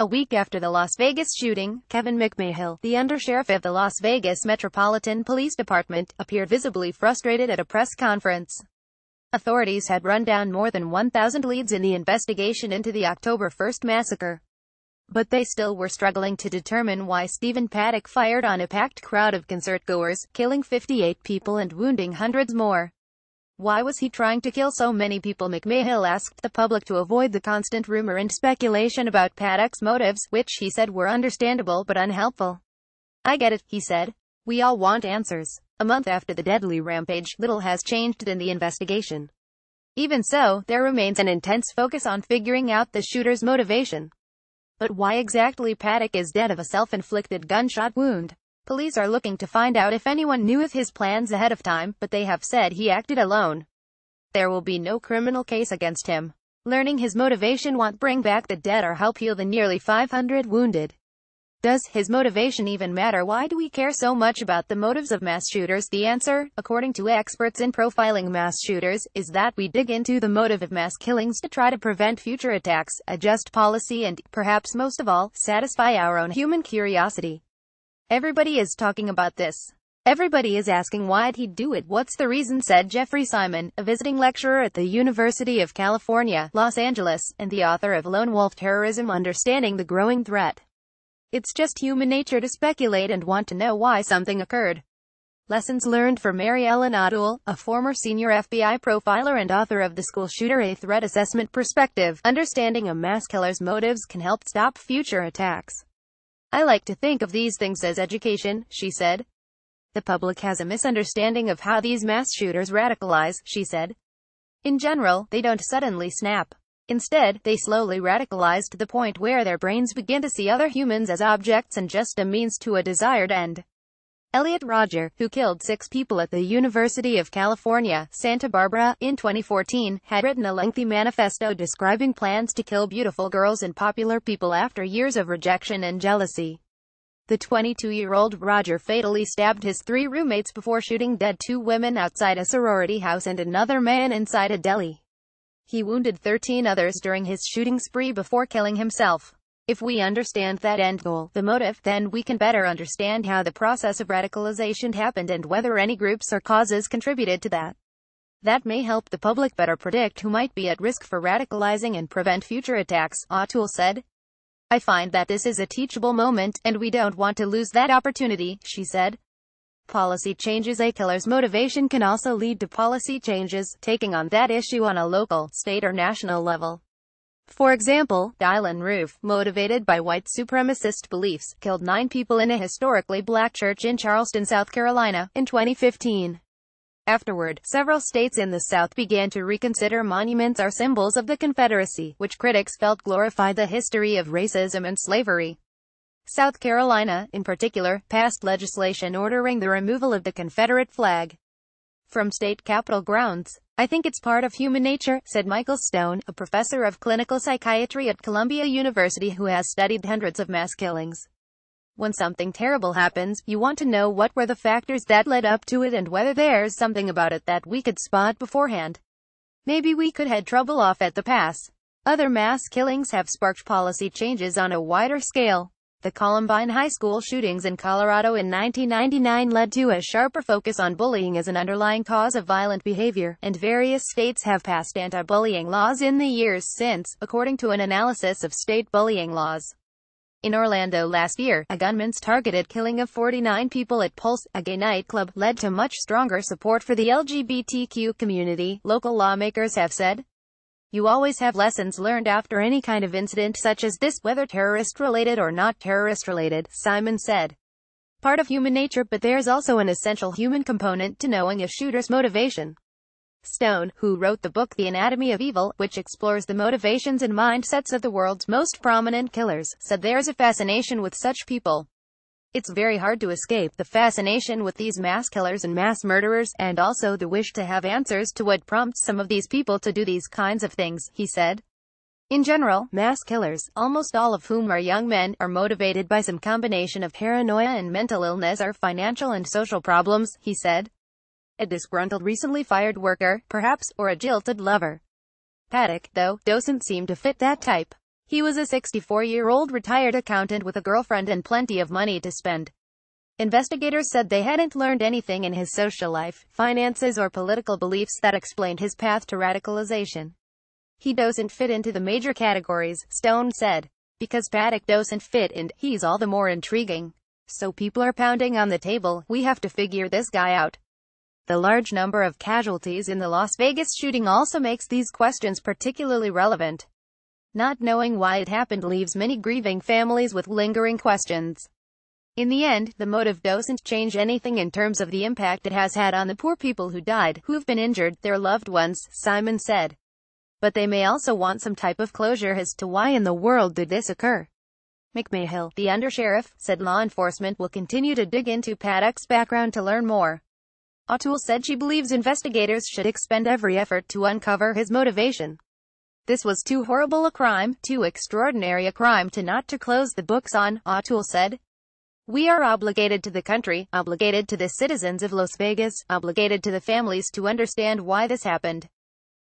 A week after the Las Vegas shooting, Kevin McMahill, the undersheriff of the Las Vegas Metropolitan Police Department, appeared visibly frustrated at a press conference. Authorities had run down more than 1,000 leads in the investigation into the October 1st massacre. But they still were struggling to determine why Stephen Paddock fired on a packed crowd of concertgoers, killing 58 people and wounding hundreds more. Why was he trying to kill so many people? McMahill asked the public to avoid the constant rumor and speculation about Paddock's motives, which he said were understandable but unhelpful. I get it, he said. We all want answers. A month after the deadly rampage, little has changed in the investigation. Even so, there remains an intense focus on figuring out the shooter's motivation. But why exactly Paddock is dead of a self-inflicted gunshot wound? Police are looking to find out if anyone knew of his plans ahead of time, but they have said he acted alone. There will be no criminal case against him. Learning his motivation won't bring back the dead or help heal the nearly 500 wounded. Does his motivation even matter? Why do we care so much about the motives of mass shooters? The answer, according to experts in profiling mass shooters, is that we dig into the motive of mass killings to try to prevent future attacks, adjust policy and, perhaps most of all, satisfy our own human curiosity. Everybody is talking about this. Everybody is asking why'd he do it. What's the reason? said Jeffrey Simon, a visiting lecturer at the University of California, Los Angeles, and the author of Lone Wolf Terrorism Understanding the Growing Threat. It's just human nature to speculate and want to know why something occurred. Lessons learned from Mary Ellen Adul, a former senior FBI profiler and author of The School Shooter A Threat Assessment Perspective, understanding a mass killer's motives can help stop future attacks. I like to think of these things as education, she said. The public has a misunderstanding of how these mass shooters radicalize, she said. In general, they don't suddenly snap. Instead, they slowly radicalize to the point where their brains begin to see other humans as objects and just a means to a desired end. Elliot Roger, who killed six people at the University of California, Santa Barbara, in 2014, had written a lengthy manifesto describing plans to kill beautiful girls and popular people after years of rejection and jealousy. The 22-year-old Roger fatally stabbed his three roommates before shooting dead two women outside a sorority house and another man inside a deli. He wounded 13 others during his shooting spree before killing himself. If we understand that end goal, the motive, then we can better understand how the process of radicalization happened and whether any groups or causes contributed to that. That may help the public better predict who might be at risk for radicalizing and prevent future attacks, O'Toole said. I find that this is a teachable moment, and we don't want to lose that opportunity, she said. Policy changes A killer's motivation can also lead to policy changes, taking on that issue on a local, state or national level. For example, Dylan Roof, motivated by white supremacist beliefs, killed nine people in a historically black church in Charleston, South Carolina, in 2015. Afterward, several states in the South began to reconsider monuments or symbols of the Confederacy, which critics felt glorified the history of racism and slavery. South Carolina, in particular, passed legislation ordering the removal of the Confederate flag from state capitol grounds. I think it's part of human nature, said Michael Stone, a professor of clinical psychiatry at Columbia University who has studied hundreds of mass killings. When something terrible happens, you want to know what were the factors that led up to it and whether there's something about it that we could spot beforehand. Maybe we could head trouble off at the pass. Other mass killings have sparked policy changes on a wider scale. The Columbine High School shootings in Colorado in 1999 led to a sharper focus on bullying as an underlying cause of violent behavior, and various states have passed anti-bullying laws in the years since, according to an analysis of state bullying laws. In Orlando last year, a gunman's targeted killing of 49 people at Pulse, a gay nightclub, led to much stronger support for the LGBTQ community, local lawmakers have said. You always have lessons learned after any kind of incident such as this, whether terrorist-related or not terrorist-related, Simon said. Part of human nature but there's also an essential human component to knowing a shooter's motivation. Stone, who wrote the book The Anatomy of Evil, which explores the motivations and mindsets of the world's most prominent killers, said there's a fascination with such people. It's very hard to escape the fascination with these mass killers and mass murderers, and also the wish to have answers to what prompts some of these people to do these kinds of things, he said. In general, mass killers, almost all of whom are young men, are motivated by some combination of paranoia and mental illness or financial and social problems, he said. A disgruntled recently fired worker, perhaps, or a jilted lover. Paddock, though, doesn't seem to fit that type. He was a 64-year-old retired accountant with a girlfriend and plenty of money to spend. Investigators said they hadn't learned anything in his social life, finances or political beliefs that explained his path to radicalization. He doesn't fit into the major categories, Stone said. Because Paddock doesn't fit and he's all the more intriguing. So people are pounding on the table, we have to figure this guy out. The large number of casualties in the Las Vegas shooting also makes these questions particularly relevant. Not knowing why it happened leaves many grieving families with lingering questions. In the end, the motive doesn't change anything in terms of the impact it has had on the poor people who died, who've been injured, their loved ones, Simon said. But they may also want some type of closure as to why in the world did this occur. McMahill, the undersheriff, said law enforcement will continue to dig into Paddock's background to learn more. O'Toole said she believes investigators should expend every effort to uncover his motivation. This was too horrible a crime, too extraordinary a crime to not to close the books on, O'Toole said. We are obligated to the country, obligated to the citizens of Las Vegas, obligated to the families to understand why this happened.